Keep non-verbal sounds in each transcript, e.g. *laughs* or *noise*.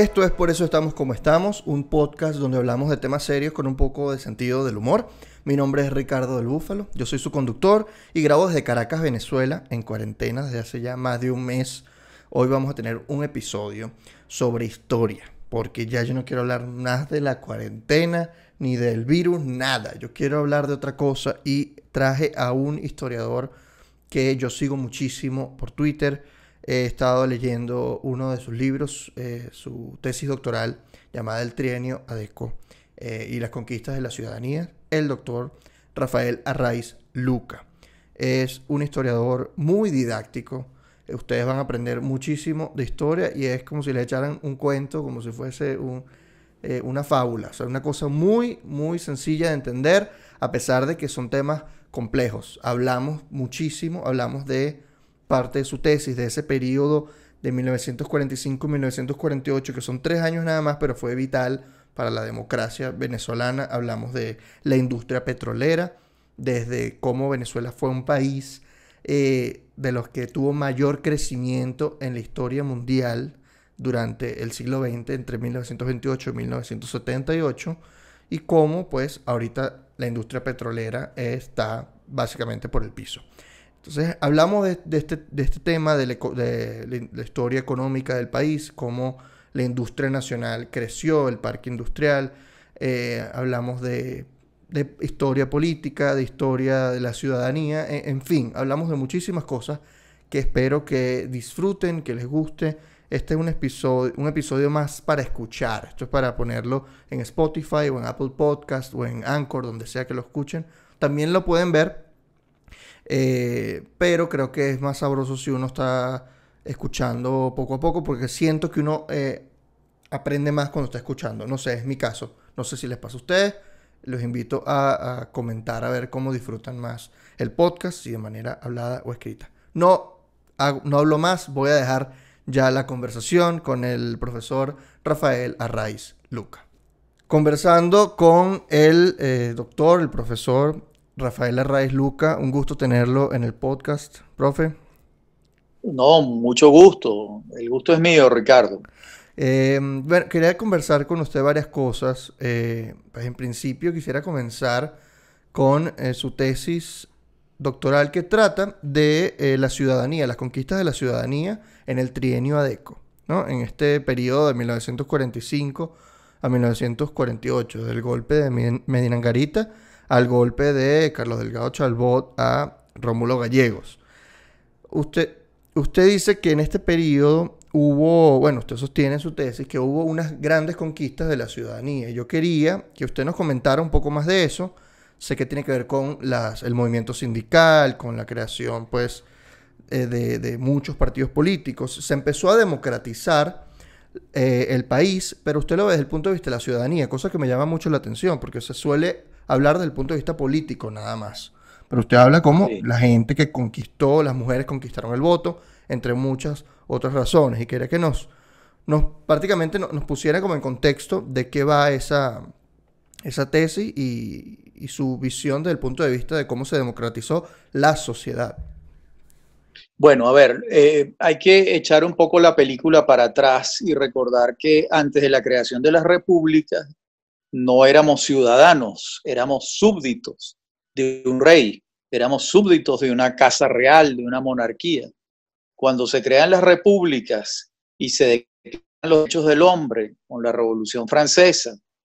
Esto es Por eso estamos como estamos, un podcast donde hablamos de temas serios con un poco de sentido del humor. Mi nombre es Ricardo del Búfalo, yo soy su conductor y grabo desde Caracas, Venezuela, en cuarentena desde hace ya más de un mes. Hoy vamos a tener un episodio sobre historia, porque ya yo no quiero hablar más de la cuarentena ni del virus, nada. Yo quiero hablar de otra cosa y traje a un historiador que yo sigo muchísimo por Twitter he estado leyendo uno de sus libros, eh, su tesis doctoral llamada El Trienio ADECO eh, y las conquistas de la ciudadanía, el doctor Rafael Arraiz Luca. Es un historiador muy didáctico. Eh, ustedes van a aprender muchísimo de historia y es como si les echaran un cuento, como si fuese una fábula. O sea, una cosa muy, muy sencilla de entender, a pesar de que son temas complejos. Hablamos muchísimo, hablamos de parte de su tesis de ese periodo de 1945-1948, que son tres años nada más, pero fue vital para la democracia venezolana. Hablamos de la industria petrolera, desde cómo Venezuela fue un país eh, de los que tuvo mayor crecimiento en la historia mundial durante el siglo XX, entre 1928 y 1978, y cómo pues ahorita la industria petrolera está básicamente por el piso. Entonces hablamos este, de, este, tema de la, historia económica del país, cómo la industria nacional creció, el parque industrial, eh, hablamos de, historia política, de historia de la ciudadanía, e, en, fin, hablamos de muchísimas cosas que espero que disfruten, que les guste. Este es un episodio, un episodio más para escuchar. Esto es para ponerlo en Spotify o en Apple Podcast o en Anchor, donde sea que lo escuchen. También lo pueden ver eh, pero creo que es más sabroso si uno está escuchando poco a poco, porque siento que uno eh, aprende más cuando está escuchando. No sé, es mi caso. No sé si les pasa a ustedes. Los invito a, comentar a ver cómo disfrutan más el podcast, si de manera hablada o escrita. No, no hablo más, voy a dejar ya la conversación con el profesor Rafael Arraiz Luca. Conversando con el eh, doctor, el profesor Rafael Arraiz Luca, un gusto tenerlo en el podcast, profe. No, mucho gusto. El gusto es mío, Ricardo. Eh, quería conversar con usted varias cosas. Eh, pues en principio quisiera comenzar con eh, su tesis doctoral que trata de la ciudadanía, las conquistas de la ciudadanía en el trienio ADECO, ¿no? en este periodo de 1945 a 1948, del golpe de Medinangarita al golpe de Carlos Delgado Chalbot a Rómulo Gallegos. Usted, usted dice que en este periodo hubo, bueno, usted sostiene en su tesis que hubo unas grandes conquistas de la ciudadanía. Yo quería que usted nos comentara un poco más de eso. Sé que tiene que ver con las, el movimiento sindical, con la creación, pues, eh, de, muchos partidos políticos. Se empezó a democratizar eh, el país, pero usted lo ve desde el punto de vista de la ciudadanía, cosa que me llama mucho la atención, porque se suele hablar desde el punto de vista político nada más. Pero usted habla como la gente que conquistó, las mujeres conquistaron el voto, entre muchas otras razones. Y quiere que nos, nos prácticamente nos, pusiera como en contexto de qué va esa, esa tesis y, su visión desde el punto de vista de cómo se democratizó la sociedad. Bueno, a ver, eh, hay que echar un poco la película para atrás y recordar que antes de la creación de las repúblicas, no éramos ciudadanos, éramos súbditos de un rey, éramos súbditos de una casa real, de una monarquía. Cuando se crean las repúblicas y se declaran los hechos del hombre con la Revolución Francesa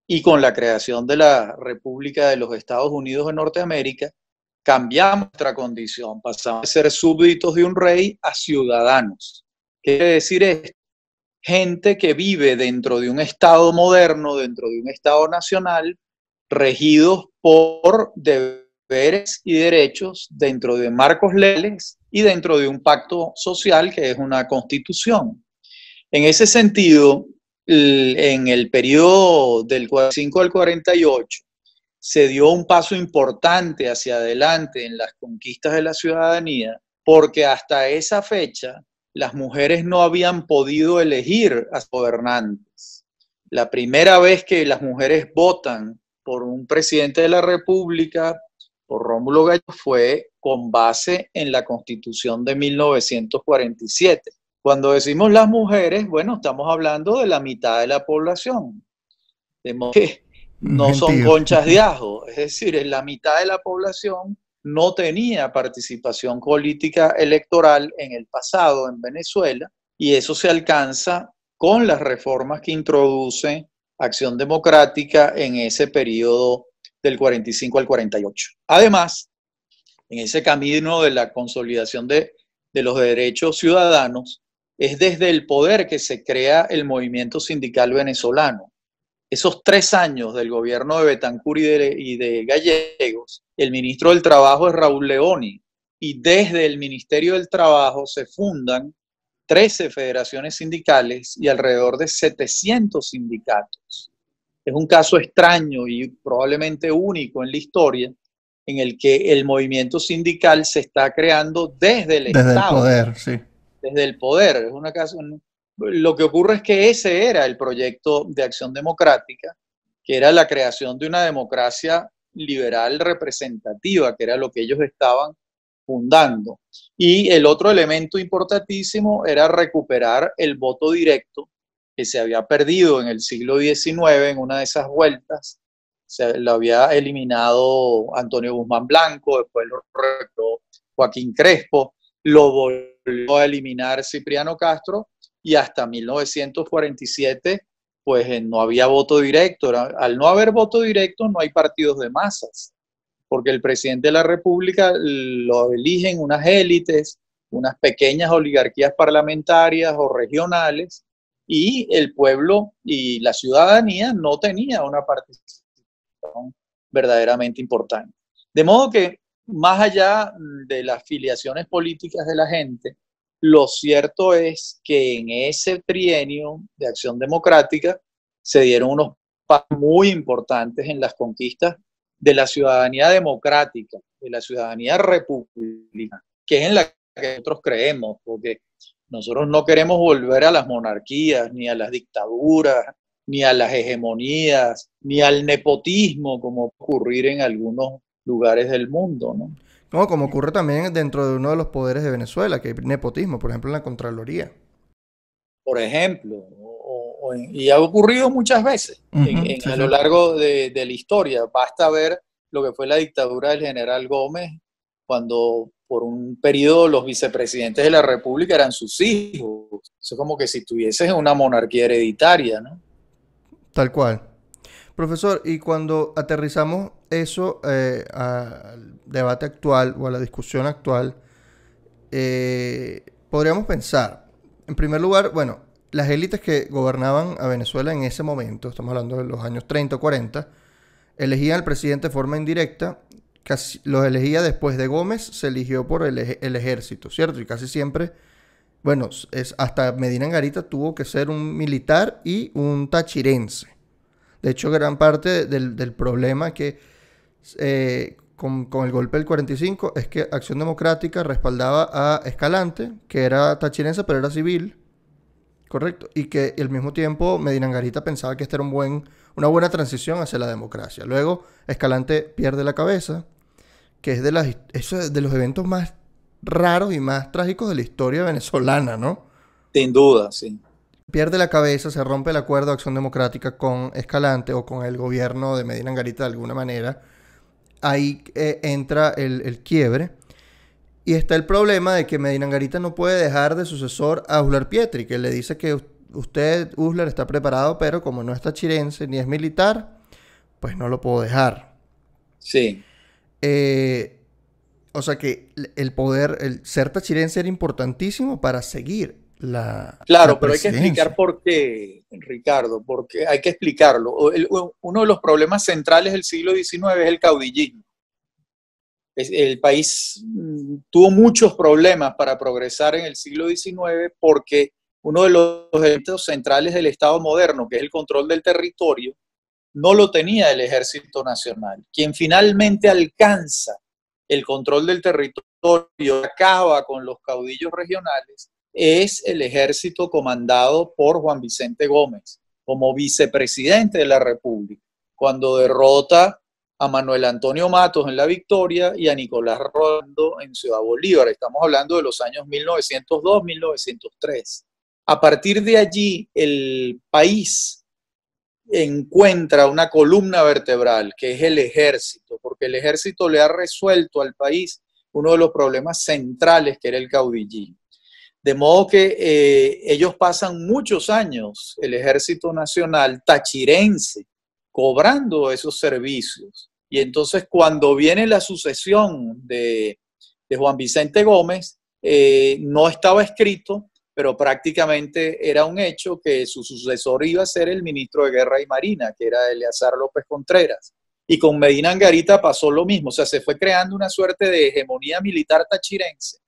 y con la creación de la República de los Estados Unidos de Norteamérica, cambiamos nuestra condición, pasamos de ser súbditos de un rey a ciudadanos. ¿Qué quiere decir esto? gente que vive dentro de un Estado moderno, dentro de un Estado nacional, regidos por deberes y derechos dentro de marcos legales y dentro de un pacto social que es una constitución. En ese sentido, en el periodo del 45 al 48, se dio un paso importante hacia adelante en las conquistas de la ciudadanía, porque hasta esa fecha las mujeres no habían podido elegir a gobernantes. La primera vez que las mujeres votan por un presidente de la República, por Rómulo Gallo, fue con base en la Constitución de 1947. Cuando decimos las mujeres, bueno, estamos hablando de la mitad de la población. que no son conchas de ajo, es decir, en la mitad de la población no tenía participación política electoral en el pasado en Venezuela y eso se alcanza con las reformas que introduce Acción Democrática en ese periodo del 45 al 48. Además, en ese camino de la consolidación de, de los derechos ciudadanos, es desde el poder que se crea el movimiento sindical venezolano, esos tres años del gobierno de Betancur y de, Gallegos, el ministro del Trabajo es Raúl Leoni y desde el Ministerio del Trabajo se fundan 13 federaciones sindicales y alrededor de 700 sindicatos. Es un caso extraño y probablemente único en la historia en el que el movimiento sindical se está creando desde el Estado. Desde el poder, sí. Desde el poder. Es lo que ocurre es que ese era el proyecto de acción democrática, que era la creación de una democracia liberal representativa, que era lo que ellos estaban fundando. Y el otro elemento importantísimo era recuperar el voto directo que se había perdido en el siglo XIX en una de esas vueltas. Se lo había eliminado Antonio Guzmán Blanco, después lo recuperó Joaquín Crespo, lo volvió a eliminar Cipriano Castro y hasta 1947 pues eh, no había voto directo. Al no haber voto directo no hay partidos de masas, porque el presidente de la República lo eligen unas élites, unas pequeñas oligarquías parlamentarias o regionales, y el pueblo y la ciudadanía no tenía una participación verdaderamente importante. De modo que, más allá de las filiaciones políticas de la gente, lo cierto es que en ese trienio de acción democrática se dieron unos pasos muy importantes en las conquistas de la ciudadanía democrática, de la ciudadanía republicana, que es en la que nosotros creemos, porque nosotros no queremos volver a las monarquías, ni a las dictaduras, ni a las hegemonías, ni al nepotismo, como ocurrir en algunos lugares del mundo. ¿no? No, como ocurre también dentro de uno de los poderes de Venezuela, que hay nepotismo, por ejemplo, en la Contraloría. Por ejemplo, y ha ocurrido muchas veces a lo largo de, la historia. Basta ver lo que fue la dictadura del general Gómez, cuando por un periodo los vicepresidentes de la República eran sus hijos. Eso es como que si tuvieses una monarquía hereditaria, ¿no? Tal cual. Profesor, y cuando aterrizamos eso eh, al debate actual o a la discusión actual, eh, podríamos pensar, en primer lugar, bueno, las élites que gobernaban a Venezuela en ese momento, estamos hablando de los años 30 o 40, elegían al presidente de forma indirecta, los elegía después de Gómez, se eligió por el, ejército, ¿cierto? Y casi siempre bueno, es, hasta Medina Garita tuvo que ser un militar y un tachirense. De hecho, gran parte del, problema que eh, con, el golpe del 45 es que Acción Democrática respaldaba a Escalante, que era tachinense pero era civil, correcto, y que al mismo tiempo Medina Garita pensaba que esta era un buen, una buena transición hacia la democracia. Luego Escalante pierde la cabeza, que es de, las, es de los eventos más raros y más trágicos de la historia venezolana, ¿no? Sin duda, sí pierde la cabeza, se rompe el acuerdo de acción democrática con Escalante o con el gobierno de Medina Angarita de alguna manera, ahí eh, entra el, quiebre. Y está el problema de que Medina Angarita no puede dejar de sucesor a Uslar Pietri, que le dice que usted, Uslar, está preparado, pero como no está chirense ni es militar, pues no lo puedo dejar. Sí. Eh, o sea que el poder, el ser tachirense era importantísimo para seguir Claro, pero hay que explicar por qué, Ricardo, porque hay que explicarlo. uno de los problemas centrales del siglo XIX es el caudillismo. el país mm, tuvo muchos problemas para progresar en el siglo XIX porque uno de los elementos centrales del Estado moderno, que es el control del territorio, no lo tenía el Ejército Nacional. Quien finalmente alcanza el control del territorio, acaba con los caudillos regionales, es el ejército comandado por Juan Vicente Gómez como vicepresidente de la República, cuando derrota a Manuel Antonio Matos en La Victoria y a Nicolás Rondo en Ciudad Bolívar. Estamos hablando de los años 1902-1903. A partir de allí, el país encuentra una columna vertebral, que es el ejército, porque el ejército le ha resuelto al país uno de los problemas centrales que era el caudillismo. De modo que eh, ellos pasan muchos años, el Ejército Nacional tachirense, cobrando esos servicios. Y entonces cuando viene la sucesión de, Juan Vicente Gómez, eh, no estaba escrito, pero prácticamente era un hecho que su sucesor iba a ser el ministro de Guerra y Marina, que era Eleazar López Contreras. Y con Medina Angarita pasó lo mismo, o sea, se fue creando una suerte de hegemonía militar tachirense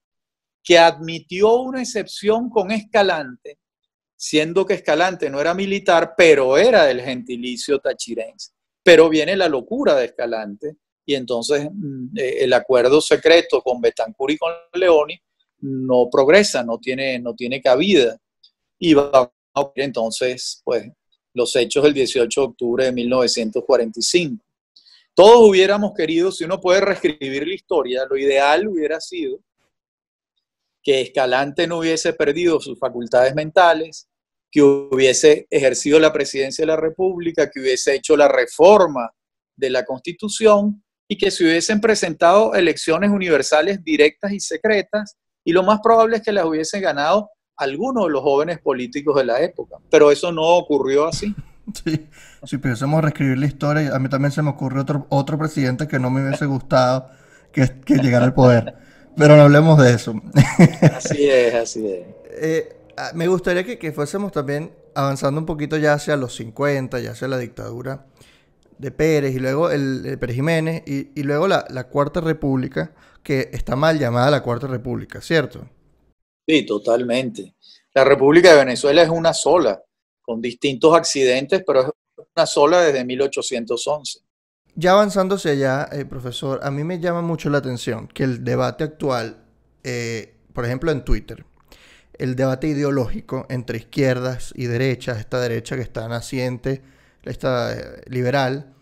que admitió una excepción con Escalante, siendo que Escalante no era militar, pero era del gentilicio tachirense. Pero viene la locura de Escalante y entonces mm, eh, el acuerdo secreto con Betancur y con Leoni no progresa, no tiene, no tiene cabida. Y va a entonces pues, los hechos del 18 de octubre de 1945. Todos hubiéramos querido, si uno puede reescribir la historia, lo ideal hubiera sido que Escalante no hubiese perdido sus facultades mentales, que hubiese ejercido la presidencia de la República, que hubiese hecho la reforma de la Constitución y que se hubiesen presentado elecciones universales directas y secretas y lo más probable es que las hubiesen ganado algunos de los jóvenes políticos de la época, pero eso no ocurrió así. Sí, si pudiésemos reescribir la historia, a mí también se me ocurrió otro, otro presidente que no me hubiese gustado que, que llegara al poder. Pero no hablemos de eso. Así es, así es. Eh, ah, me gustaría que, fuésemos también avanzando un poquito ya hacia los 50, ya hacia la dictadura de Pérez y luego el, Pérez Jiménez y, luego la, la, Cuarta República, que está mal llamada la Cuarta República, ¿cierto? Sí, totalmente. La República de Venezuela es una sola, con distintos accidentes, pero es una sola desde 1811 ya avanzándose allá, eh, profesor, a mí me llama mucho la atención que el debate actual, eh, por ejemplo en Twitter, el debate ideológico entre izquierdas y derechas, esta derecha que está naciente, esta eh, liberal,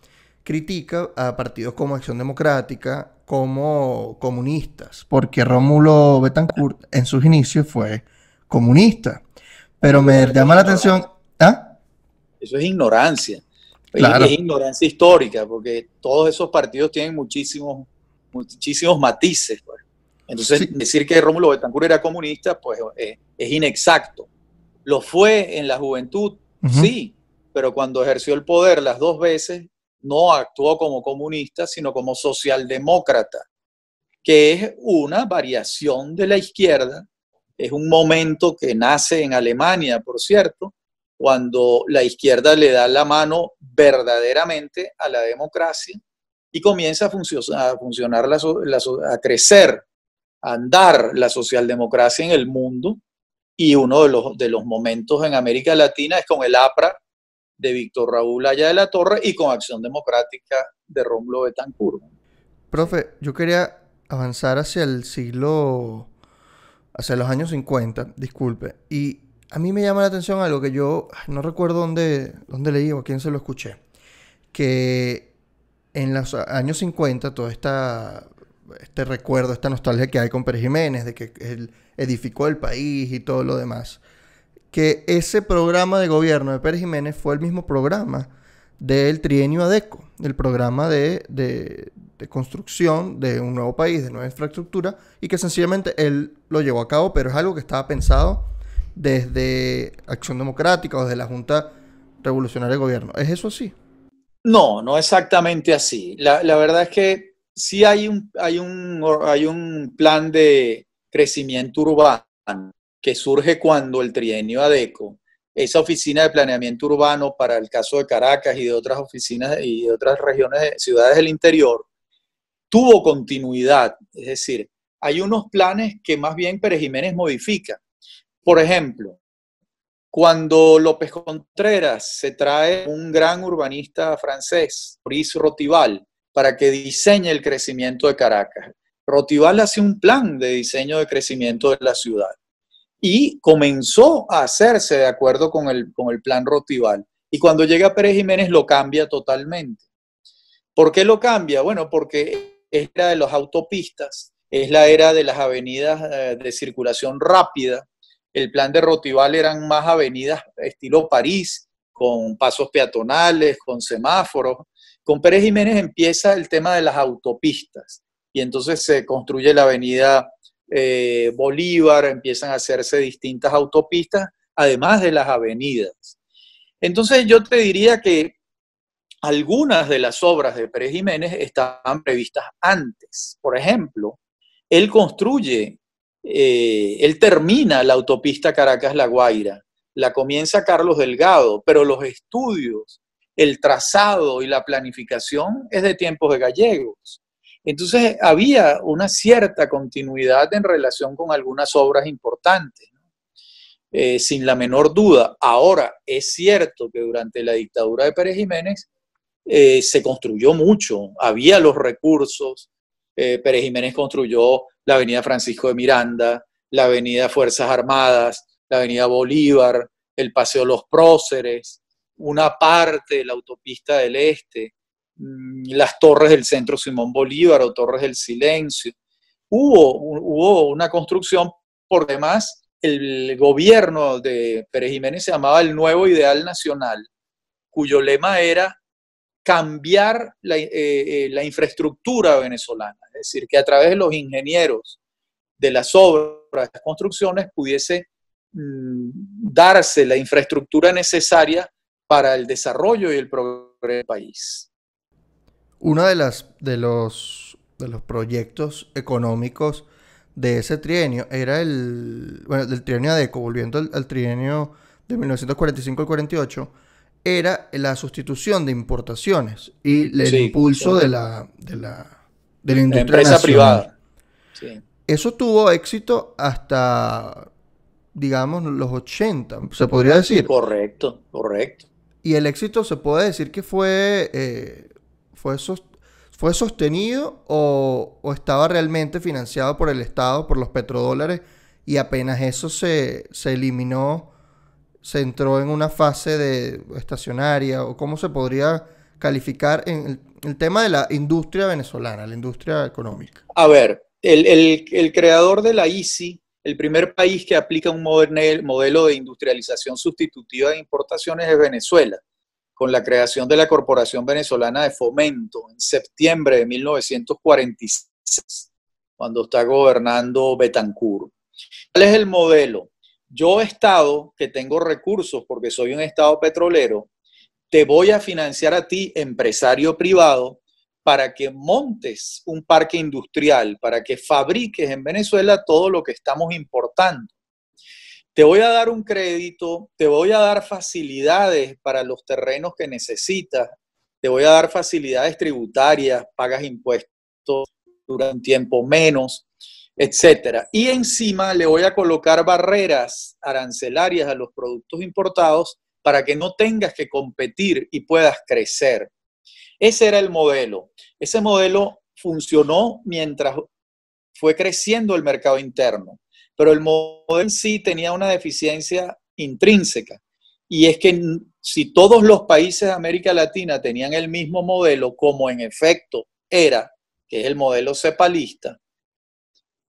critica a partidos como Acción Democrática, como comunistas, porque Rómulo Betancourt en sus inicios fue comunista. Pero me llama la atención... ¿ah? Eso es ignorancia. Es, ignorancia histórica, porque todos esos partidos tienen muchísimos, muchísimos matices. Pues. Entonces, decir que Rómulo Betancourt era comunista, pues eh, es inexacto. Lo fue en la juventud, sí, pero cuando ejerció el poder las dos veces, no actuó como comunista, sino como socialdemócrata, que es una variación de la izquierda, es un momento que nace en Alemania, por cierto, cuando la izquierda le da la mano verdaderamente a la democracia y comienza a, funcionar, a, funcionar a crecer, a andar la socialdemocracia en el mundo. Y uno de los, de los momentos en América Latina es con el APRA de Víctor Raúl Allá de la Torre y con Acción Democrática de Romulo Betancur Profe, yo quería avanzar hacia el siglo, hacia los años 50, disculpe, y a mí me llama la atención algo que yo no recuerdo dónde, leí o a quién se lo escuché. Que en los años 50, todo esta, este recuerdo, esta nostalgia que hay con Pérez Jiménez, de que él edificó el país y todo lo demás, que ese programa de gobierno de Pérez Jiménez fue el mismo programa del trienio ADECO, del programa de, de construcción de un nuevo país, de nueva infraestructura, y que sencillamente él lo llevó a cabo, pero es algo que estaba pensado desde Acción Democrática o desde la Junta Revolucionaria de Gobierno. ¿Es eso así? No, no exactamente así. La, verdad es que sí hay un, hay, un, hay un plan de crecimiento urbano que surge cuando el trienio ADECO, esa oficina de planeamiento urbano para el caso de Caracas y de otras oficinas y de otras regiones, ciudades del interior, tuvo continuidad. Es decir, hay unos planes que más bien Pérez Jiménez modifica. Por ejemplo, cuando López Contreras se trae un gran urbanista francés, Riz Rotival, para que diseñe el crecimiento de Caracas. Rotival hace un plan de diseño de crecimiento de la ciudad y comenzó a hacerse de acuerdo con el, con el plan Rotival. Y cuando llega Pérez Jiménez lo cambia totalmente. ¿Por qué lo cambia? Bueno, porque es la de las autopistas, es la era de las avenidas eh, de circulación rápida, el plan de Rotival eran más avenidas estilo París, con pasos peatonales, con semáforos. Con Pérez Jiménez empieza el tema de las autopistas y entonces se construye la avenida eh, Bolívar, empiezan a hacerse distintas autopistas, además de las avenidas. Entonces yo te diría que algunas de las obras de Pérez Jiménez estaban previstas antes. Por ejemplo, él construye eh, él termina la autopista Caracas-La Guaira, la comienza Carlos Delgado, pero los estudios, el trazado y la planificación es de tiempos de gallegos. Entonces había una cierta continuidad en relación con algunas obras importantes, eh, sin la menor duda. Ahora, es cierto que durante la dictadura de Pérez Jiménez eh, se construyó mucho, había los recursos, eh, Pérez Jiménez construyó la avenida Francisco de Miranda, la avenida Fuerzas Armadas, la avenida Bolívar, el Paseo Los Próceres, una parte de la autopista del Este, mm, las torres del centro Simón Bolívar o torres del silencio. Hubo, hubo una construcción, por demás, el gobierno de Pérez Jiménez se llamaba el Nuevo Ideal Nacional, cuyo lema era cambiar la eh, eh, infraestructura venezolana. Es decir, que a través de los ingenieros de las obras, de las construcciones, pudiese mm, darse la infraestructura necesaria para el desarrollo y el progreso del país. Uno de, las, de, los, de los proyectos económicos de ese trienio era el, bueno, del trienio ADECO, volviendo al, trienio de 1945 al 48, era la sustitución de importaciones y el impulso de la, de la de la empresa privada. Eso tuvo éxito hasta, digamos, los 80, se podría decir. Correcto, correcto. Y el éxito se puede decir que fue, eh, fue, sostenido o, o, estaba realmente financiado por el Estado, por los petrodólares, y apenas eso se, se eliminó, se entró en una fase de estacionaria, o cómo se podría calificar en el, tema de la industria venezolana, la industria económica? A ver, el, el creador de la ICI, el primer país que aplica un modelo de industrialización sustitutiva de importaciones es Venezuela, con la creación de la Corporación Venezolana de Fomento en septiembre de 1946, cuando está gobernando Betancur. ¿Cuál es el modelo? Yo, Estado, que tengo recursos porque soy un Estado petrolero, te voy a financiar a ti, empresario privado, para que montes un parque industrial, para que fabriques en Venezuela todo lo que estamos importando. Te voy a dar un crédito, te voy a dar facilidades para los terrenos que necesitas, te voy a dar facilidades tributarias, pagas impuestos durante un tiempo menos, etc. Y encima le voy a colocar barreras arancelarias a los productos importados para que no tengas que competir y puedas crecer. Ese era el modelo. Ese modelo funcionó mientras fue creciendo el mercado interno, pero el modelo en sí tenía una deficiencia intrínseca y es que si todos los países de América Latina tenían el mismo modelo, como en efecto era, que es el modelo cepalista,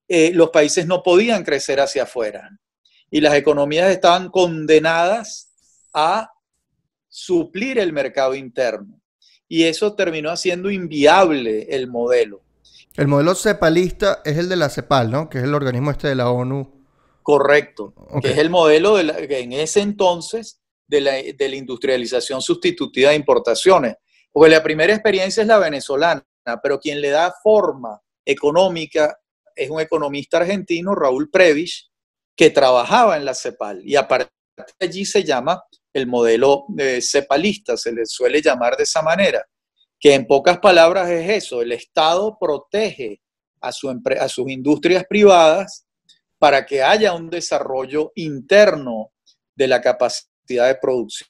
eh, los países no podían crecer hacia afuera y las economías estaban condenadas a suplir el mercado interno. Y eso terminó haciendo inviable el modelo. El modelo cepalista es el de la CEPAL, ¿no? Que es el organismo este de la ONU. Correcto. Que es el modelo de en ese entonces de la, industrialización sustitutiva de importaciones. Porque la primera experiencia es la venezolana, pero quien le da forma económica es un economista argentino, Raúl Previch, que trabajaba en la CEPAL y a de allí se llama el modelo eh, cepalista, se le suele llamar de esa manera, que en pocas palabras es eso, el Estado protege a, su a sus industrias privadas para que haya un desarrollo interno de la capacidad de producción.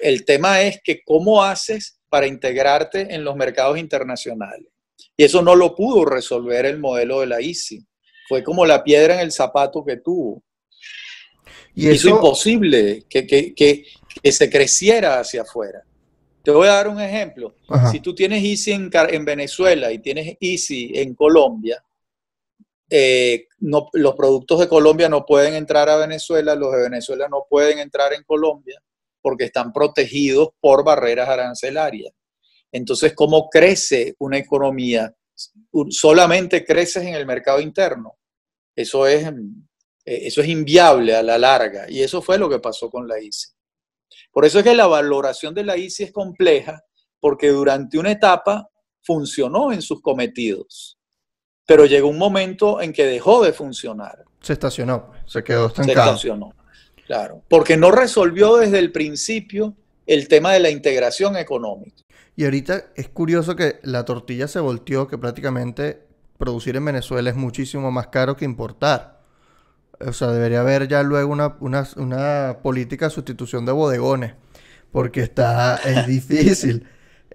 El tema es que cómo haces para integrarte en los mercados internacionales. Y eso no lo pudo resolver el modelo de la ICI. Fue como la piedra en el zapato que tuvo. Y es imposible que, se creciera hacia afuera. Te voy a dar un ejemplo. Si tú tienes Easy en, Venezuela y tienes Easy en Colombia, eh, los productos de Colombia no pueden entrar a Venezuela, los de Venezuela no pueden entrar en Colombia porque están protegidos por barreras arancelarias. Entonces, ¿cómo crece una economía? Solamente creces en el mercado interno. Eso es eh, eso es inviable a la larga y eso fue lo que pasó con la ICI. Por eso es que la valoración de la ICI es compleja porque durante una etapa funcionó en sus cometidos, pero llegó un momento en que dejó de funcionar. Se estacionó, se quedó estancado. Se estacionó, claro, porque no resolvió desde el principio el tema de la integración económica. Y ahorita es curioso que la tortilla se volteó, que prácticamente producir en Venezuela es muchísimo más caro que importar o sea, debería haber ya luego una, política de sustitución de bodegones, porque está, es *laughs* difícil.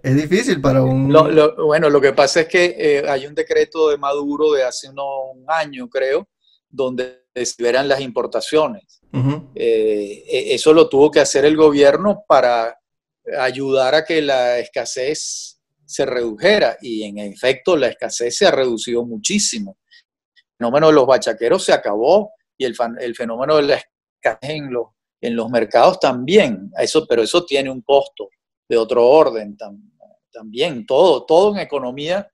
es difícil para un... bueno, lo que pasa es que eh, hay un decreto de Maduro de hace un año, creo, donde se las importaciones. Eh, e, eso lo tuvo que hacer el gobierno para ayudar a que la escasez se redujera y en efecto la escasez se ha reducido muchísimo. No fenómeno los bachaqueros se acabó y el, el fenómeno de la escasez en los, mercados también, eso, pero eso tiene un costo de otro orden también. Todo, todo en economía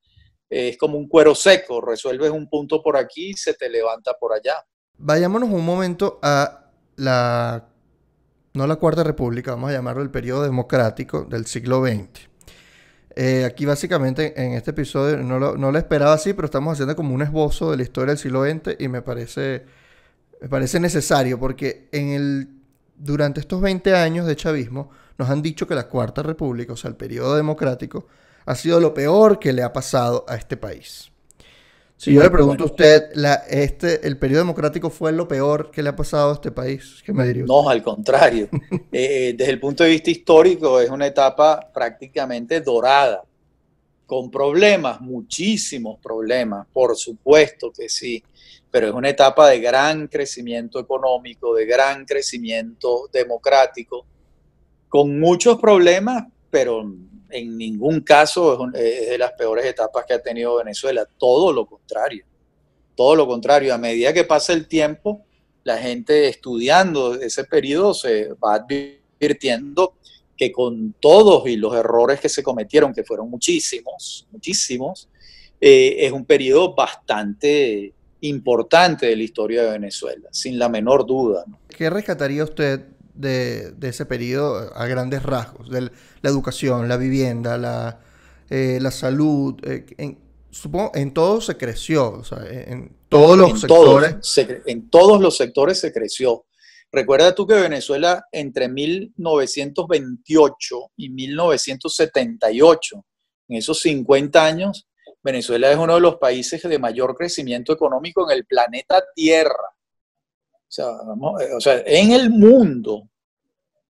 eh, es como un cuero seco, resuelves un punto por aquí y se te levanta por allá. Vayámonos un momento a la, no la Cuarta República, vamos a llamarlo el periodo democrático del siglo XX. Eh, aquí básicamente en este episodio no no lo esperaba así, pero estamos haciendo como un esbozo de la historia del siglo XX y me parece me parece necesario porque en el, durante estos 20 años de chavismo nos han dicho que la Cuarta República, o sea, el periodo democrático, ha sido lo peor que le ha pasado a este país. Si yo le pregunto a usted, este, ¿el periodo democrático fue lo peor que le ha pasado a este país? No, al contrario. *laughs* Eh, eh, desde el punto de vista histórico es una etapa prácticamente dorada, con problemas, muchísimos problemas, por supuesto que sí pero es una etapa de gran crecimiento económico, de gran crecimiento democrático, con muchos problemas, pero en ningún caso es, de las peores etapas que ha tenido Venezuela. Todo lo contrario, todo lo contrario. A medida que pasa el tiempo, la gente estudiando ese periodo se va advirtiendo que con todos y los errores que se cometieron, que fueron muchísimos, muchísimos, eh, es un periodo bastante importante de la historia de Venezuela, sin la menor duda. ¿Qué rescataría usted de, ese periodo a grandes rasgos? la educación, la vivienda, la, eh, salud. Eh, en, en todo se creció, en todos los sectores. en todos los sectores se creció. Recuerda tú que Venezuela entre 1928 y 1978, en esos 50 años, Venezuela es uno de los países de mayor crecimiento económico en el planeta Tierra. Eh, o sea, en el mundo.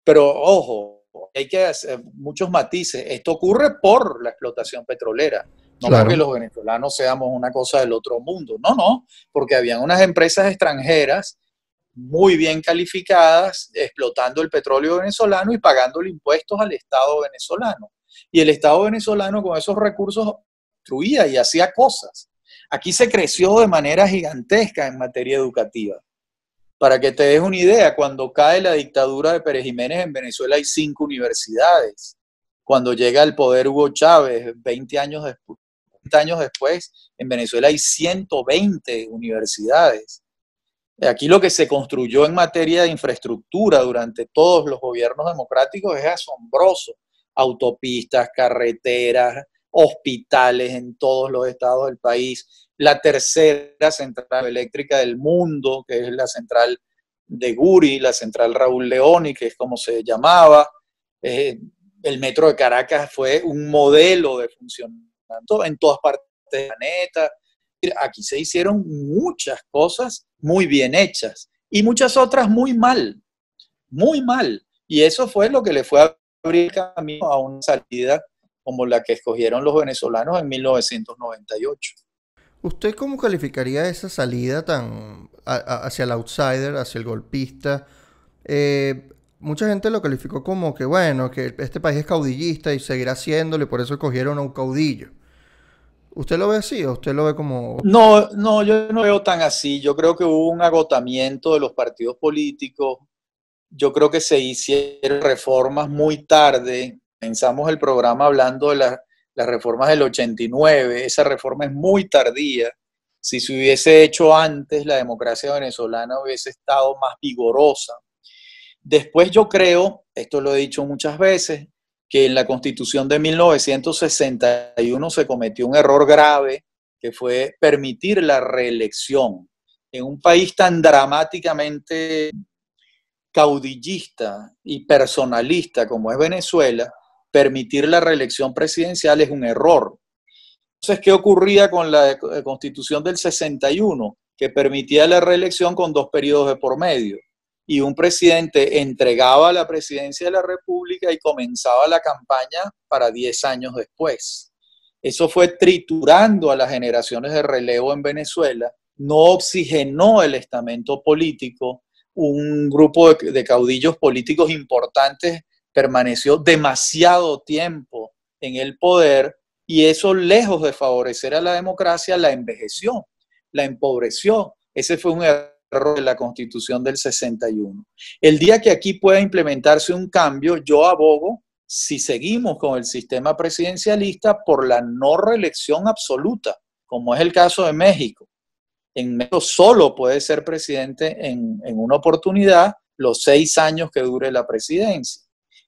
Pero ojo, hay que hacer muchos matices. Esto ocurre por la explotación petrolera. No porque los venezolanos seamos una cosa del otro mundo. No, no, porque habían unas empresas extranjeras muy bien calificadas explotando el petróleo venezolano y pagándole impuestos al Estado venezolano. Y el Estado venezolano con esos recursos construía y hacía cosas. Aquí se creció de manera gigantesca en materia educativa. Para que te des una idea, cuando cae la dictadura de Pérez Jiménez en Venezuela hay cinco universidades. Cuando llega el poder Hugo Chávez, 20 años después, 20 años después, en Venezuela hay 120 universidades. Aquí lo que se construyó en materia de infraestructura durante todos los gobiernos democráticos es asombroso. Autopistas, carreteras, hospitales en todos los estados del país, la tercera central eléctrica del mundo, que es la central de Guri, la central Raúl Leoni, que es como se llamaba. Eh, el metro de Caracas fue un modelo de funcionamiento en todas partes del planeta. Aquí se hicieron muchas cosas muy bien hechas y muchas otras muy mal, muy mal. Y eso fue lo que le fue a abrir camino a una salida como la que escogieron los venezolanos en 1998. ¿Usted cómo calificaría esa salida tan hacia el outsider, hacia el golpista? Eh, mucha gente lo calificó como que, bueno, que este país es caudillista y seguirá siéndolo y por eso escogieron a un caudillo. ¿Usted lo ve así o usted lo ve como.? No, no, yo no veo tan así. Yo creo que hubo un agotamiento de los partidos políticos. Yo creo que se hicieron reformas muy tarde comenzamos el programa hablando de las reformas del 89. Esa reforma es muy tardía. Si se hubiese hecho antes, la democracia venezolana hubiese estado más vigorosa. Después yo creo, esto lo he dicho muchas veces, que en la constitución de 1961 se cometió un error grave, que fue permitir la reelección. En un país tan dramáticamente caudillista y personalista como es Venezuela, permitir la reelección presidencial es un error. Entonces, ¿qué ocurría con la constitución del 61? Que permitía la reelección con dos periodos de por medio. Y un presidente entregaba la presidencia de la República y comenzaba la campaña para 10 años después. Eso fue triturando a las generaciones de relevo en Venezuela, no oxigenó el estamento político, un grupo de, de caudillos políticos importantes permaneció demasiado tiempo en el poder y eso lejos de favorecer a la democracia la envejeció, la empobreció. Ese fue un error de la constitución del 61. El día que aquí pueda implementarse un cambio, yo abogo, si seguimos con el sistema presidencialista, por la no reelección absoluta, como es el caso de México. En México solo puede ser presidente en, en una oportunidad los seis años que dure la presidencia.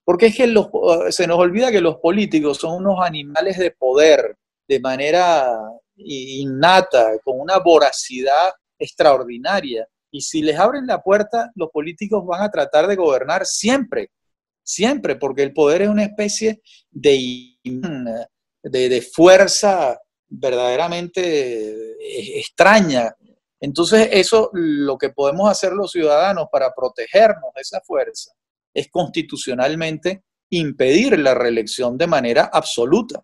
Porque es que ah, se nos olvida que los políticos son unos animales de poder de manera innata, con una voracidad extraordinaria. Y si les abren la puerta, los políticos van a tratar de gobernar siempre, siempre, porque el poder es una especie de, de, de fuerza verdaderamente eh, extraña. Entonces, eso lo que podemos hacer los ciudadanos para protegernos de esa fuerza es constitucionalmente impedir la reelección de manera absoluta.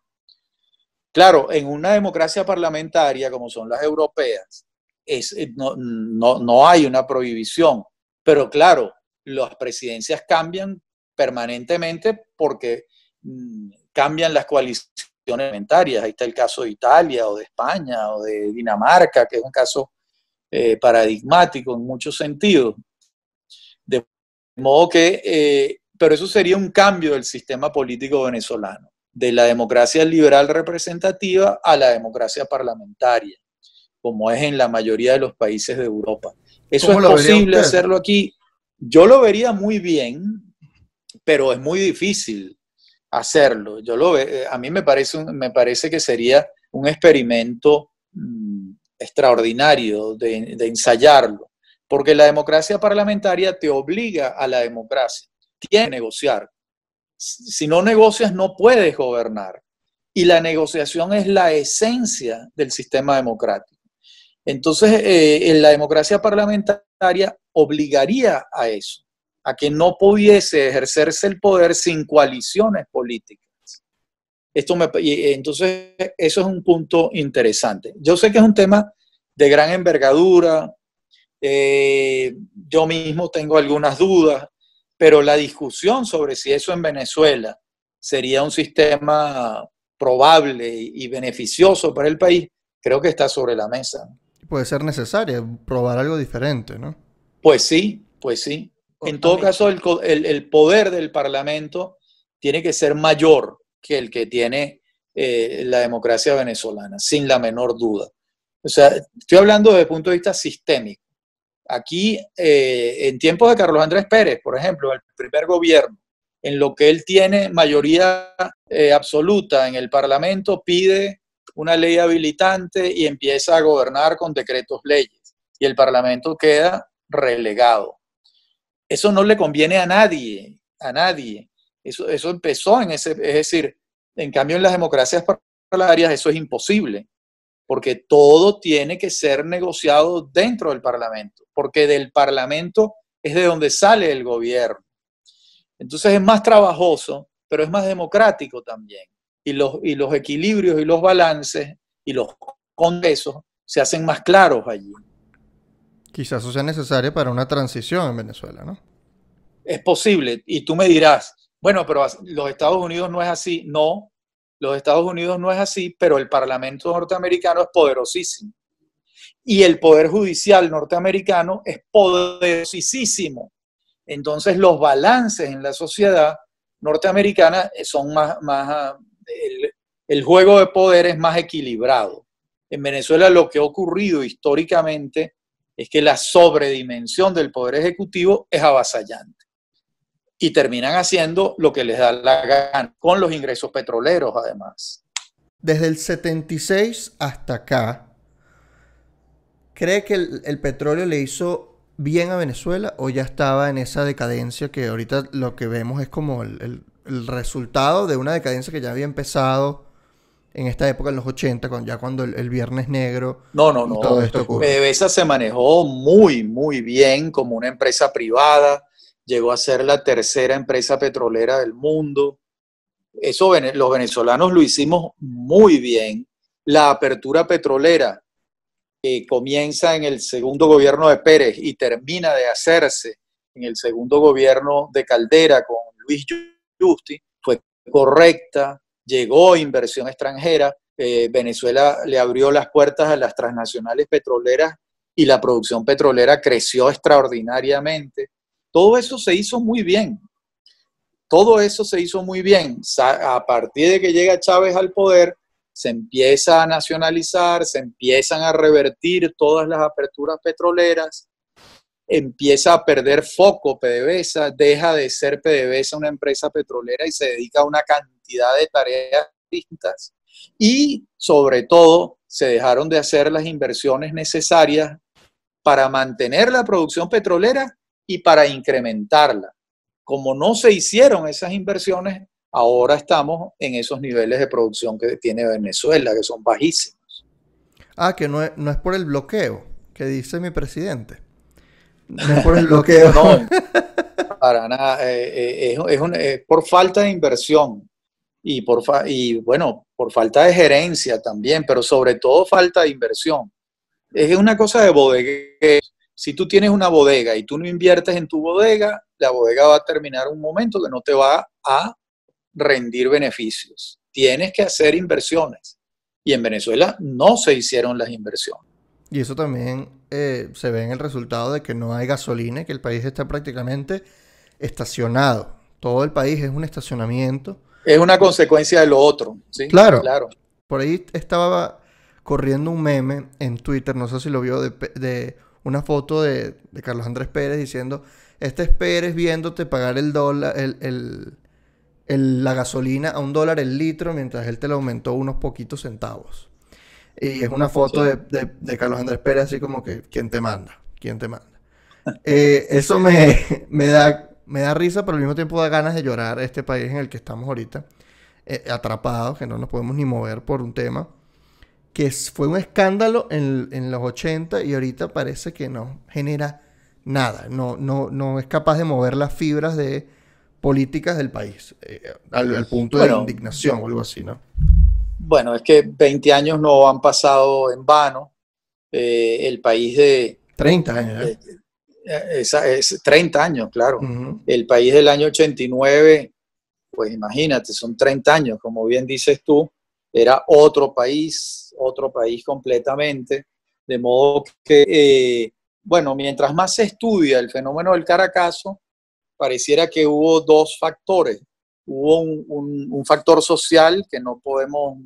Claro, en una democracia parlamentaria como son las europeas, es, eh, no, hay una prohibición, pero claro, las presidencias cambian permanentemente porque mm, cambian las coaliciones parlamentarias. Ahí está el caso de Italia o de España o de Dinamarca, que es un caso eh, paradigmático en muchos sentidos. De modo que, eh, pero eso sería un cambio del sistema político venezolano, de la democracia liberal representativa a la democracia parlamentaria, como es en la mayoría de los países de Europa. ¿Eso es posible hacerlo aquí? Yo lo vería muy bien, pero es muy difícil hacerlo. Yo lo, eh, a mí me parece, me parece que sería un experimento mm, extraordinario de ensayarlo porque la democracia parlamentaria te obliga a la democracia, tienes que negociar. Si no negocias, no puedes gobernar. Y la negociación es la esencia del sistema democrático. Entonces, eh, la democracia parlamentaria obligaría a eso, a que no pudiese ejercerse el poder sin coaliciones políticas. Esto me, eh, entonces, eso es un punto interesante. Yo sé que es un tema de gran envergadura, eh, yo mismo tengo algunas dudas, pero la discusión sobre si eso en Venezuela sería un sistema probable y beneficioso para el país, creo que está sobre la mesa. Puede ser necesario probar algo diferente, ¿no? Pues sí, pues sí. En todo caso, el, poder del Parlamento tiene que ser mayor que el que tiene eh, la democracia venezolana, sin la menor duda. O sea, estoy hablando desde el punto de vista sistémico. Aquí, eh, en tiempos de Carlos Andrés Pérez, por ejemplo, el primer gobierno, en lo que él tiene mayoría eh, absoluta en el Parlamento, pide una ley habilitante y empieza a gobernar con decretos leyes. Y el Parlamento queda relegado. Eso no le conviene a nadie, a nadie. Eso, eso empezó en ese, es decir, en cambio en las democracias parlamentarias eso es imposible, porque todo tiene que ser negociado dentro del Parlamento porque del Parlamento es de donde sale el gobierno. Entonces es más trabajoso, pero es más democrático también. Y los, y los equilibrios y los balances y los congresos se hacen más claros allí. Quizás eso sea necesario para una transición en Venezuela, ¿no? Es posible. Y tú me dirás, bueno, pero los Estados Unidos no es así. No, los Estados Unidos no es así, pero el Parlamento norteamericano es poderosísimo y el Poder Judicial norteamericano es poderosísimo. Entonces los balances en la sociedad norteamericana son más, más ah, el, el juego de poder es más equilibrado. En Venezuela lo que ha ocurrido históricamente es que la sobredimensión del poder ejecutivo es avasallante. Y terminan haciendo lo que les da la gana, con los ingresos petroleros además. Desde el 76 hasta acá, ¿Cree que el, petróleo le hizo bien a Venezuela o ya estaba en esa decadencia que ahorita lo que vemos es como el, resultado de una decadencia que ya había empezado en esta época, en los 80, ya cuando el, Viernes Negro... No, no, no. Todo se manejó muy, muy bien como una empresa privada, llegó a ser la tercera empresa petrolera del mundo. Eso los venezolanos lo hicimos muy bien. La apertura petrolera, que comienza en el segundo gobierno de Pérez y termina de hacerse en el segundo gobierno de Caldera con Luis Justi, fue correcta, llegó inversión extranjera, eh, Venezuela le abrió las puertas a las transnacionales petroleras y la producción petrolera creció extraordinariamente. Todo eso se hizo muy bien. Todo eso se hizo muy bien. A partir de que llega Chávez al poder, se empieza a nacionalizar, se empiezan a revertir todas las aperturas petroleras, empieza a perder foco PDVSA, deja de ser PDVSA una empresa petrolera y se dedica a una cantidad de tareas distintas. Y sobre todo, se dejaron de hacer las inversiones necesarias para mantener la producción petrolera y para incrementarla. Como no se hicieron esas inversiones, Ahora estamos en esos niveles de producción que tiene Venezuela, que son bajísimos. Ah, que no es, por el bloqueo, que dice mi presidente. No es *laughs* por el bloqueo. no, *laughs* para nada. Eh, eh, es, eh, por falta de inversión y, por y, bueno, por falta de gerencia también, pero sobre todo falta de inversión. Es una cosa de bodega. Si tú tienes una bodega y tú no inviertes en tu bodega, la bodega va a terminar un momento que no te va a rendir beneficios, tienes que hacer inversiones. Y en Venezuela no se hicieron las inversiones. Y eso también eh, se ve en el resultado de que no hay gasolina, que el país está prácticamente estacionado. Todo el país es un estacionamiento. Es una consecuencia de lo otro, Claro. claro. Por ahí estaba corriendo un meme en Twitter, no sé si lo vio, de, una foto de, Carlos Andrés Pérez diciendo, este es Pérez viéndote pagar el dólar, el, el, la gasolina a un dólar el litro, mientras él te lo aumentó unos poquitos centavos. Y es una foto de, Carlos Andrés Pérez, así como que, ¿quién te manda? ¿Quién te manda? *laughs* Eh, eso me, da, me da risa, pero al mismo tiempo da ganas de llorar este país en el que estamos ahorita, eh, atrapados, que no nos podemos ni mover por un tema, que fue un escándalo en, los 80 y ahorita parece que no genera nada, no, no, no es capaz de mover las fibras de políticas del país, eh, al, punto de de indignación o algo así, ¿no? Bueno, es que 20 años no han pasado en vano. Eh, el país de... 30 años. ¿eh? es 30 años, claro. El país del año 89, pues imagínate, son 30 años, como bien dices tú, era otro país, otro país completamente. De modo que, bueno, mientras más se estudia el fenómeno del Caracazo, pareciera que hubo dos factores. Hubo un, factor social que no podemos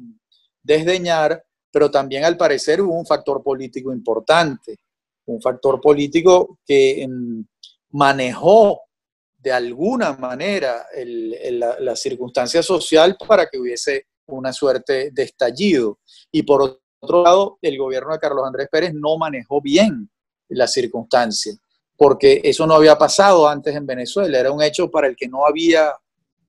desdeñar, pero también al parecer hubo un factor político importante, un factor político que em, manejó de alguna manera la, la, circunstancia social para que hubiese una suerte de estallido. Y por otro lado, el gobierno de Carlos Andrés Pérez no manejó bien la circunstancia porque eso no había pasado antes en Venezuela, era un hecho para el que no había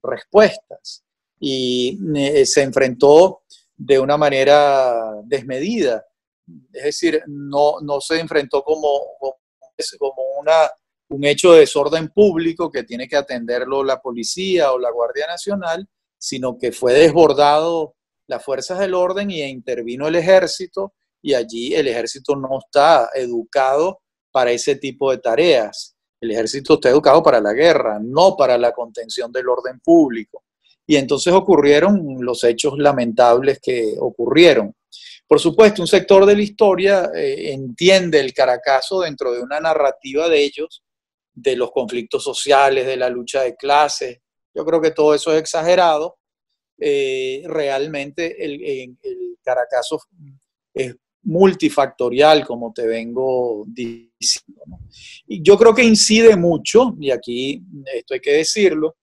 respuestas y eh, se enfrentó de una manera desmedida, es decir, no, no se enfrentó como, como una, un hecho de desorden público que tiene que atenderlo la policía o la Guardia Nacional, sino que fue desbordado las fuerzas del orden y intervino el ejército y allí el ejército no está educado para ese tipo de tareas. El ejército está educado para la guerra, no para la contención del orden público. Y entonces ocurrieron los hechos lamentables que ocurrieron. Por supuesto, un sector de la historia eh, entiende el Caracazo dentro de una narrativa de ellos, de los conflictos sociales, de la lucha de clases. Yo creo que todo eso es exagerado. Eh, realmente el, el, Caracazo es multifactorial, como te vengo diciendo y yo creo que incide mucho, y aquí esto hay que decirlo,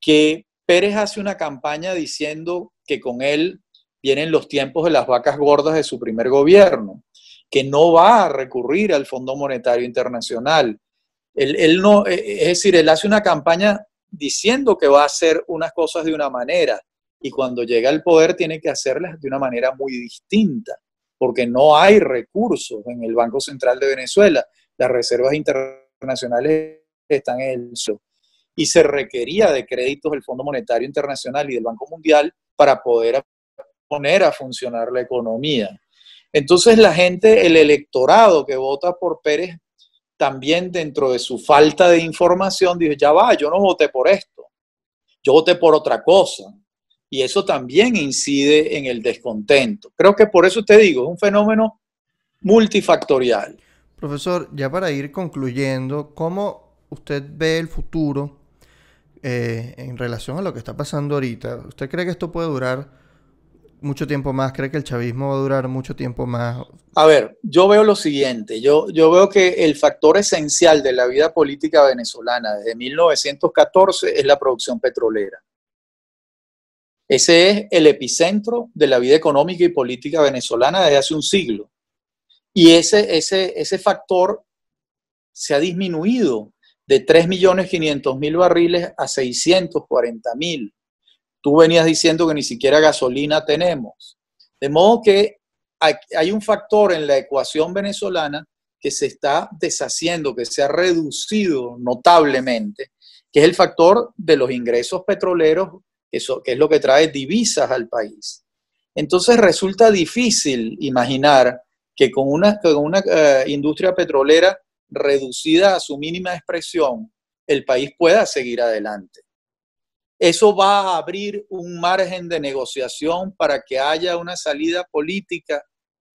que Pérez hace una campaña diciendo que con él vienen los tiempos de las vacas gordas de su primer gobierno, que no va a recurrir al Fondo Monetario Internacional. Él, él no, e, e, es decir, él hace una campaña diciendo que va a hacer unas cosas de una manera y cuando llega al poder tiene que hacerlas de una manera muy distinta porque no hay recursos en el Banco Central de Venezuela. Las reservas internacionales están en el Y se requería de créditos del Fondo Monetario Internacional y del Banco Mundial para poder poner a funcionar la economía. Entonces la gente, el electorado que vota por Pérez, también dentro de su falta de información, dice, ya va, yo no voté por esto, yo voté por otra cosa y eso también incide en el descontento. Creo que por eso te digo, es un fenómeno multifactorial. Profesor, ya para ir concluyendo, ¿cómo usted ve el futuro eh, en relación a lo que está pasando ahorita? ¿Usted cree que esto puede durar mucho tiempo más? ¿Cree que el chavismo va a durar mucho tiempo más? A ver, yo veo lo siguiente, yo, yo veo que el factor esencial de la vida política venezolana desde 1914 es la producción petrolera. Ese es el epicentro de la vida económica y política venezolana desde hace un siglo. Y ese, ese, ese factor se ha disminuido de 3.500.000 barriles a 640.000. Tú venías diciendo que ni siquiera gasolina tenemos. De modo que hay un factor en la ecuación venezolana que se está deshaciendo, que se ha reducido notablemente, que es el factor de los ingresos petroleros eso, que es lo que trae divisas al país. Entonces resulta difícil imaginar que con una, eh, industria petrolera reducida a su mínima expresión, el país pueda seguir adelante. Eso va a abrir un margen de negociación para que haya una salida política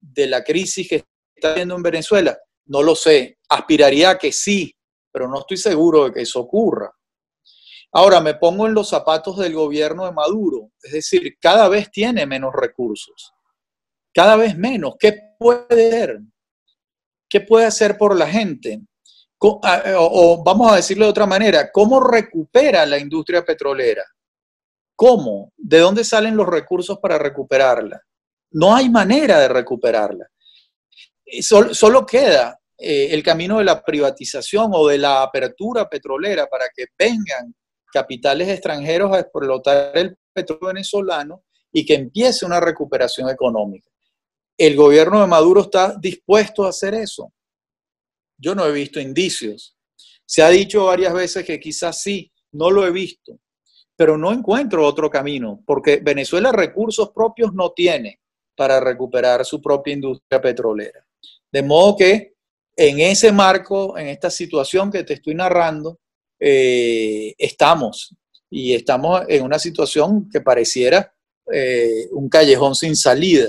de la crisis que está viendo en Venezuela. No lo sé, aspiraría a que sí, pero no estoy seguro de que eso ocurra. Ahora me pongo en los zapatos del gobierno de Maduro, es decir, cada vez tiene menos recursos, cada vez menos. ¿Qué puede hacer? ¿Qué puede hacer por la gente? Eh, o, vamos a decirlo de otra manera, ¿cómo recupera la industria petrolera? ¿Cómo? ¿De dónde salen los recursos para recuperarla? No hay manera de recuperarla. Solo, queda eh, el camino de la privatización o de la apertura petrolera para que vengan capitales extranjeros a explotar el petróleo venezolano y que empiece una recuperación económica. El gobierno de Maduro está dispuesto a hacer eso. Yo no he visto indicios. Se ha dicho varias veces que quizás sí, no lo he visto, pero no encuentro otro camino, porque Venezuela recursos propios no tiene para recuperar su propia industria petrolera. De modo que en ese marco, en esta situación que te estoy narrando, eh, estamos. Y estamos en una situación que pareciera eh, un callejón sin salida.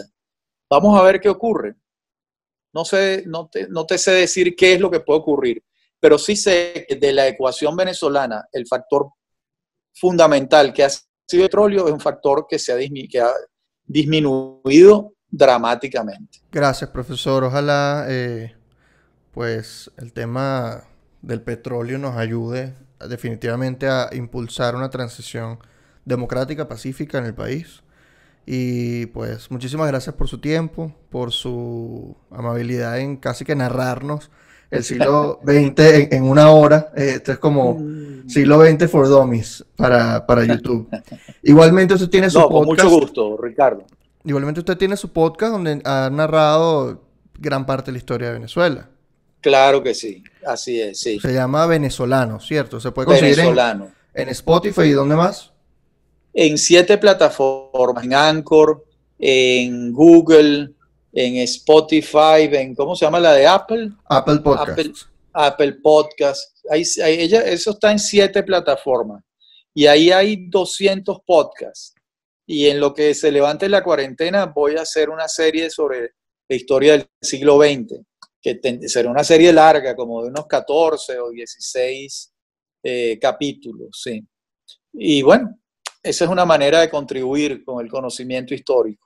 Vamos a ver qué ocurre. No, sé, no te, sé decir qué es lo que puede ocurrir, pero sí sé que de la ecuación venezolana, el factor fundamental que ha sido el petróleo es un factor que se ha, disminuido dramáticamente. Gracias, profesor. Ojalá eh, pues el tema del petróleo nos ayude definitivamente a impulsar una transición democrática, pacífica en el país. Y pues muchísimas gracias por su tiempo, por su amabilidad en casi que narrarnos el siglo XX en, una hora. Eh, esto es como mm. siglo XX for dummies para, YouTube. *laughs* Igualmente usted tiene su podcast. mucho gusto, Ricardo. Igualmente usted tiene su podcast donde ha narrado gran parte de la historia de Venezuela. Claro que sí, así es, sí. Se llama Venezolano, ¿cierto? Se puede conseguir Venezolano. En, Spotify y ¿dónde más? En siete plataformas, en Anchor, en Google, en Spotify, en ¿cómo se llama la de Apple? Apple Podcast. Apple, Podcast. ella, eso está en siete plataformas. Y ahí hay 200 podcasts. Y en lo que se levante la cuarentena voy a hacer una serie sobre la historia del siglo XX que será una serie larga, como de unos 14 o 16 eh, capítulos. Sí. Y bueno, esa es una manera de contribuir con el conocimiento histórico.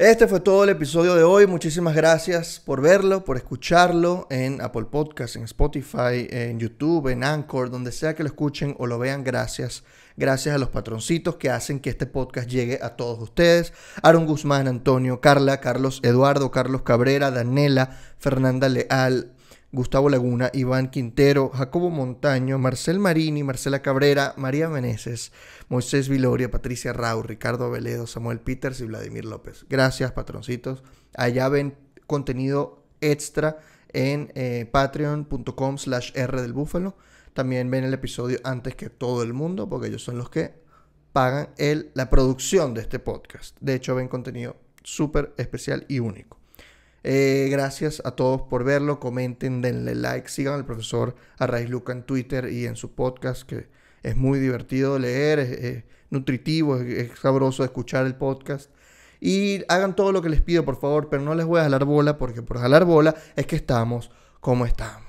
Este fue todo el episodio de hoy. Muchísimas gracias por verlo, por escucharlo en Apple Podcasts, en Spotify, en YouTube, en Anchor, donde sea que lo escuchen o lo vean. Gracias. Gracias a los patroncitos que hacen que este podcast llegue a todos ustedes. Aaron Guzmán, Antonio, Carla, Carlos Eduardo, Carlos Cabrera, Danela, Fernanda Leal, Gustavo Laguna, Iván Quintero, Jacobo Montaño, Marcel Marini, Marcela Cabrera, María Meneses, Moisés Viloria, Patricia Rau, Ricardo Veledo, Samuel Peters y Vladimir López. Gracias, patroncitos. Allá ven contenido extra en eh, patreon.com slash R del Búfalo. También ven el episodio antes que todo el mundo, porque ellos son los que pagan la producción de este podcast. De hecho, ven contenido súper especial y único. Eh, gracias a todos por verlo. Comenten, denle like, sigan al profesor Arraiz Luca en Twitter y en su podcast, que es muy divertido leer, es, nutritivo, es, es, sabroso escuchar el podcast. Y hagan todo lo que les pido, por favor, pero no les voy a jalar bola, porque por jalar bola es que estamos como estamos.